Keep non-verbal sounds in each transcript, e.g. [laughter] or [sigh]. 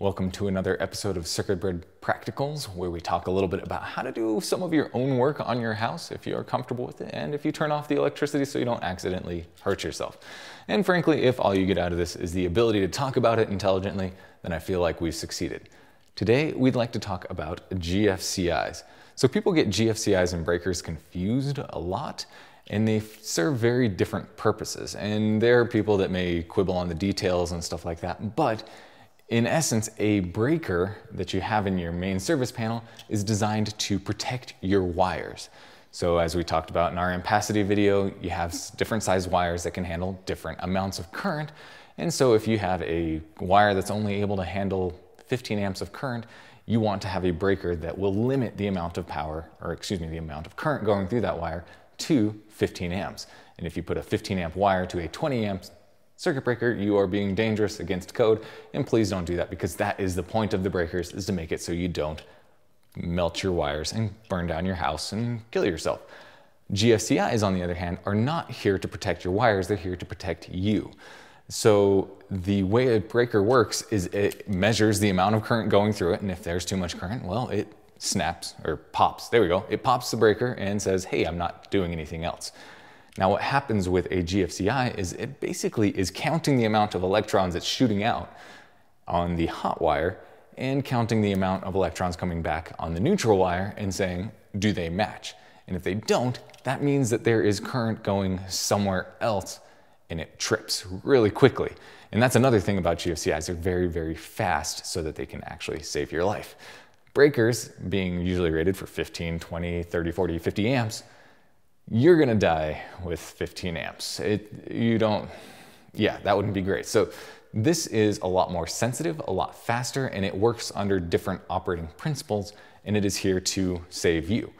Welcome to another episode of Circuit Board Practicals, where we talk a little bit about how to do some of your own work on your house if you're comfortable with it, and if you turn off the electricity so you don't accidentally hurt yourself. And frankly, if all you get out of this is the ability to talk about it intelligently, then I feel like we've succeeded. Today, we'd like to talk about GFCIs. So people get GFCIs and breakers confused a lot, and they serve very different purposes. And there are people that may quibble on the details and stuff like that, but in essence, a breaker that you have in your main service panel is designed to protect your wires. So as we talked about in our ampacity video, you have different size wires that can handle different amounts of current. And so if you have a wire that's only able to handle 15 amps of current, you want to have a breaker that will limit the amount of power, or excuse me, the amount of current going through that wire to 15 amps. And if you put a 15 amp wire to a 20 amp circuit breaker, you are being dangerous against code, and please don't do that because that is the point of the breakers is to make it so you don't melt your wires and burn down your house and kill yourself. GFCIs, on the other hand, are not here to protect your wires, they're here to protect you. So the way a breaker works is it measures the amount of current going through it, and if there's too much current, well, it snaps or pops. There we go. It pops the breaker and says, hey, I'm not doing anything else. Now what happens with a GFCI is it basically is counting the amount of electrons it's shooting out on the hot wire and counting the amount of electrons coming back on the neutral wire and saying, do they match? And if they don't, that means that there is current going somewhere else and it trips really quickly. And that's another thing about GFCIs, they're very, very fast so that they can actually save your life. Breakers, being usually rated for 15, 20, 30, 40, 50 amps, you're gonna die with 15 amps. It, you don't, yeah, that wouldn't be great. So this is a lot more sensitive, a lot faster, and it works under different operating principles, and it is here to save you.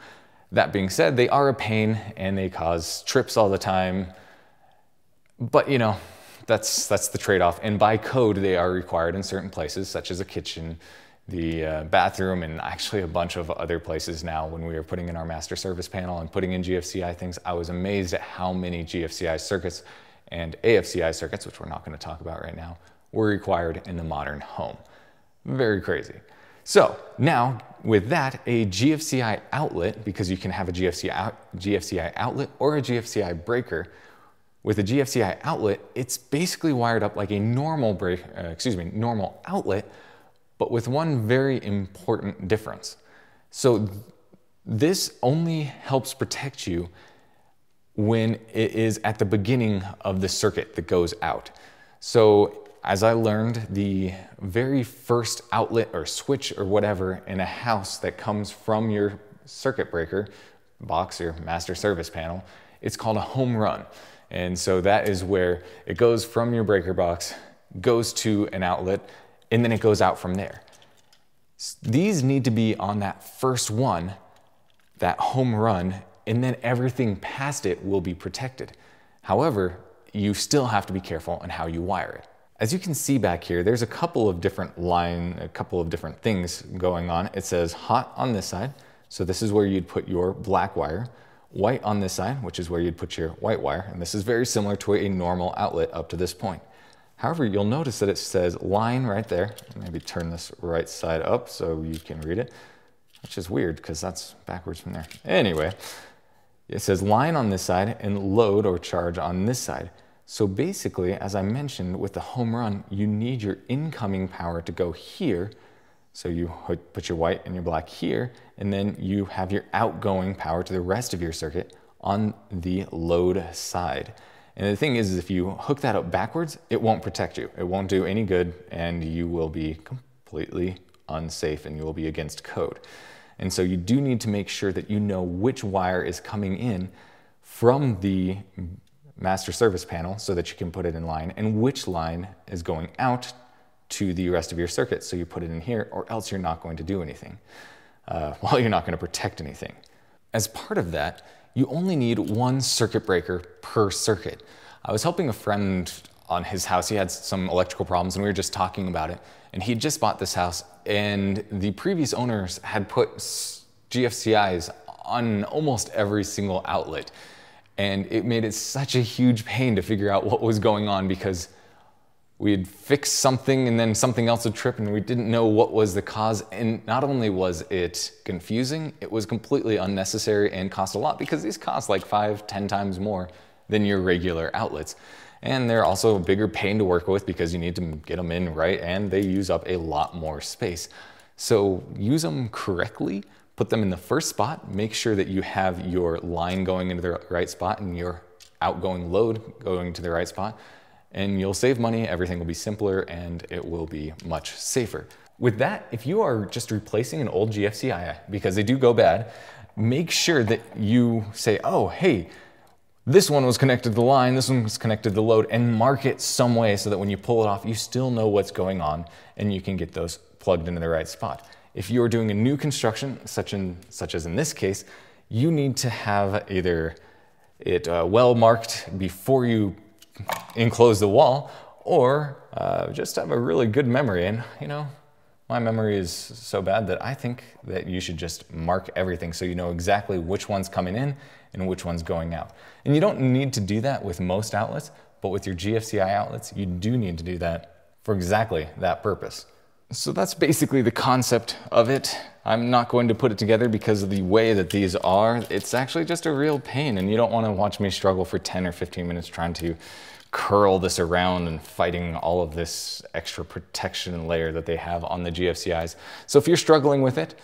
That being said, they are a pain and they cause trips all the time, but you know, that's, that's the trade-off. And by code, they are required in certain places, such as a kitchen, the uh, bathroom and actually a bunch of other places now when we were putting in our master service panel and putting in GFCI things, I was amazed at how many GFCI circuits and AFCI circuits, which we're not gonna talk about right now, were required in the modern home. Very crazy. So now with that, a GFCI outlet, because you can have a GFCI, out, GFCI outlet or a GFCI breaker, with a GFCI outlet, it's basically wired up like a normal break, uh, excuse me, normal outlet, but with one very important difference. So this only helps protect you when it is at the beginning of the circuit that goes out. So as I learned, the very first outlet or switch or whatever in a house that comes from your circuit breaker box, or master service panel, it's called a home run. And so that is where it goes from your breaker box, goes to an outlet, and then it goes out from there. These need to be on that first one, that home run, and then everything past it will be protected. However, you still have to be careful on how you wire it. As you can see back here, there's a couple of different line, a couple of different things going on. It says hot on this side, so this is where you'd put your black wire, white on this side, which is where you'd put your white wire, and this is very similar to a normal outlet up to this point. However, you'll notice that it says line right there. Maybe turn this right side up so you can read it, which is weird because that's backwards from there. Anyway, it says line on this side and load or charge on this side. So basically, as I mentioned with the home run, you need your incoming power to go here. So you put your white and your black here, and then you have your outgoing power to the rest of your circuit on the load side. And the thing is, is if you hook that up backwards, it won't protect you. It won't do any good and you will be completely unsafe and you will be against code. And so you do need to make sure that you know which wire is coming in from the master service panel so that you can put it in line and which line is going out to the rest of your circuit. So you put it in here or else you're not going to do anything. Uh, [laughs] well, you're not going to protect anything. As part of that, you only need one circuit breaker per circuit. I was helping a friend on his house. He had some electrical problems and we were just talking about it. And he just bought this house and the previous owners had put GFCIs on almost every single outlet. And it made it such a huge pain to figure out what was going on because we'd fix something and then something else would trip and we didn't know what was the cause. And not only was it confusing, it was completely unnecessary and cost a lot because these cost like five, ten times more than your regular outlets. And they're also a bigger pain to work with because you need to get them in right and they use up a lot more space. So use them correctly, put them in the first spot, make sure that you have your line going into the right spot and your outgoing load going to the right spot and you'll save money, everything will be simpler, and it will be much safer. With that, if you are just replacing an old GFCI, because they do go bad, make sure that you say, oh, hey, this one was connected to the line, this one was connected to the load, and mark it some way so that when you pull it off, you still know what's going on and you can get those plugged into the right spot. If you're doing a new construction, such, in, such as in this case, you need to have either it uh, well marked before you enclose the wall, or uh, just have a really good memory. And you know, my memory is so bad that I think that you should just mark everything so you know exactly which one's coming in and which one's going out. And you don't need to do that with most outlets, but with your GFCI outlets, you do need to do that for exactly that purpose. So that's basically the concept of it. I'm not going to put it together because of the way that these are. It's actually just a real pain and you don't want to watch me struggle for 10 or 15 minutes trying to curl this around and fighting all of this extra protection layer that they have on the GFCIs. So if you're struggling with it,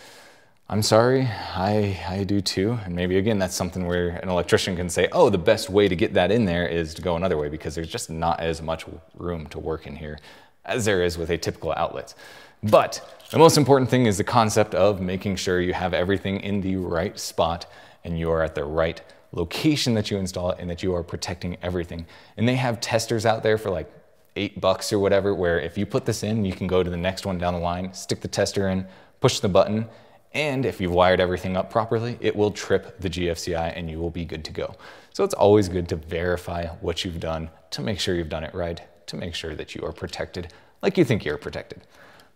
I'm sorry, I, I do too. And maybe again, that's something where an electrician can say, oh, the best way to get that in there is to go another way because there's just not as much room to work in here as there is with atypical outlets. But the most important thing is the concept of making sure you have everything in the right spot and you are at the right location that you install it and that you are protecting everything. And they have testers out there for like eight bucks or whatever, where if you put this in, you can go to the next one down the line, stick the tester in, push the button, and if you've wired everything up properly, it will trip the GFCI and you will be good to go. So it's always good to verify what you've done to make sure you've done it right to make sure that you are protected like you think you're protected.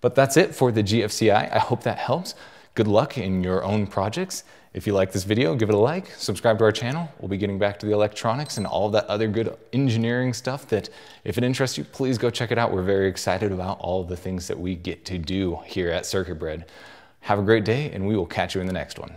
But that's it for the GFCI. I hope that helps. Good luck in your own projects. If you like this video, give it a like, subscribe to our channel. We'll be getting back to the electronics and all that other good engineering stuff that if it interests you, please go check it out. We're very excited about all the things that we get to do here at Circuit Bread. Have a great day and we will catch you in the next one.